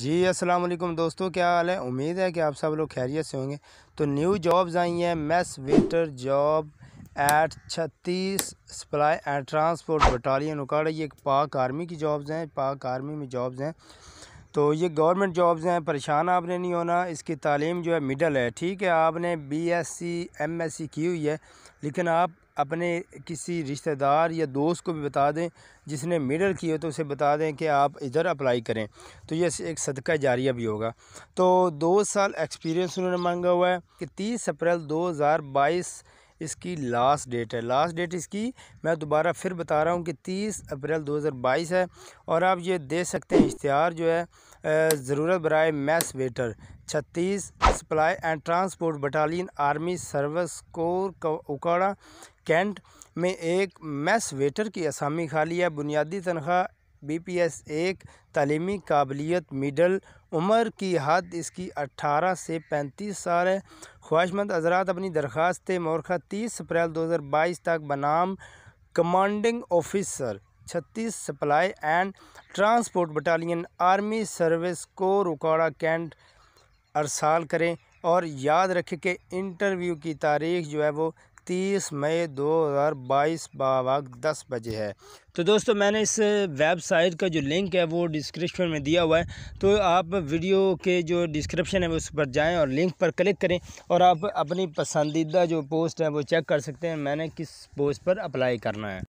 जी अस्सलाम वालेकुम दोस्तों क्या हाल है उम्मीद है कि आप सब लोग खैरियत से होंगे तो न्यू जॉब्स आई हैं मेस वेटर जॉब एट छत्तीस सप्लाई एंड ट्रांसपोर्ट बटालियन उकाड़ा ये एक पाक आर्मी की जॉब्स हैं पाक आर्मी में जॉब्स हैं तो ये गवर्नमेंट जॉब्स हैं परेशान आपने नहीं होना इसकी तालीम जो है मिडल है ठीक है आपने B S C M S C की हुई है लेकिन आप अपने किसी रिश्तेदार या दोस्त को भी बता दें जिसने मिडल की हो तो उसे बता दें कि आप इधर अप्लाई करें तो ये एक सदका जारिया भी होगा तो दो साल एक्सपीरियंस उन्होंने मांगा हुआ है कि तीस अप्रैल दो हज़ार बाईस इसकी लास्ट डेट है लास्ट डेट इसकी मैं दोबारा फिर बता रहा हूँ कि तीस अप्रैल दो हज़ार बाईस है और आप ये दे सकते हैं इश्तहार जो है ज़रूरत बरए मैस वेटर छत्तीस supply and transport battalion army service corps उकाड़ा कैंट में एक मैस वेटर की असामी खाली है बुनियादी तनख्वाह बी पी एस एक तलीमी काबिलियत मिडल उम्र की हद इसकी अट्ठारह से पैंतीस साल है ख्वाहिशमंद हजरात अपनी दरख्वास्त मोरखा तीस अप्रैल दो हज़ार बाईस तक बनाम कमांडिंग ऑफिसर छत्तीस supply and transport battalion army service को रुकाड़ा कैंट अरसाल करें और याद रखें कि इंटरव्यू की तारीख जो है वो तीस मई दो हज़ार बाईस बाग दस बजे है तो दोस्तों मैंने इस वेबसाइट का जो लिंक है वो डिस्क्रिप्शन में दिया हुआ है तो आप वीडियो के जो डिस्क्रिप्शन है उस पर जाएं और लिंक पर क्लिक करें और आप अपनी पसंदीदा जो पोस्ट है वो चेक कर सकते हैं मैंने किस पोस्ट पर अप्लाई करना है